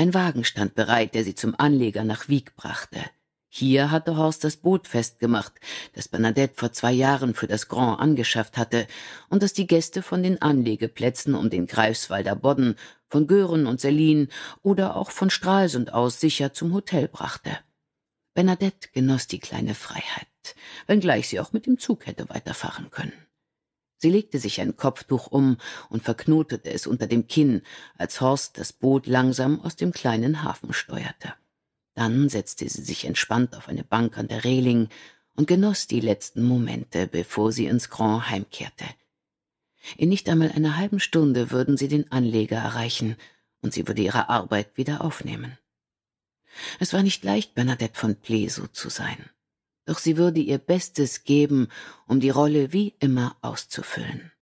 Ein Wagen stand bereit, der sie zum Anleger nach Wieg brachte. Hier hatte Horst das Boot festgemacht, das Bernadette vor zwei Jahren für das Grand angeschafft hatte und das die Gäste von den Anlegeplätzen um den Greifswalder Bodden, von Gören und Selin oder auch von Stralsund aus sicher zum Hotel brachte. Bernadette genoss die kleine Freiheit, wenngleich sie auch mit dem Zug hätte weiterfahren können. Sie legte sich ein Kopftuch um und verknotete es unter dem Kinn, als Horst das Boot langsam aus dem kleinen Hafen steuerte. Dann setzte sie sich entspannt auf eine Bank an der Reling und genoss die letzten Momente, bevor sie ins Grand heimkehrte. In nicht einmal einer halben Stunde würden sie den Anleger erreichen, und sie würde ihre Arbeit wieder aufnehmen. Es war nicht leicht, Bernadette von Pleso zu sein doch sie würde ihr Bestes geben, um die Rolle wie immer auszufüllen.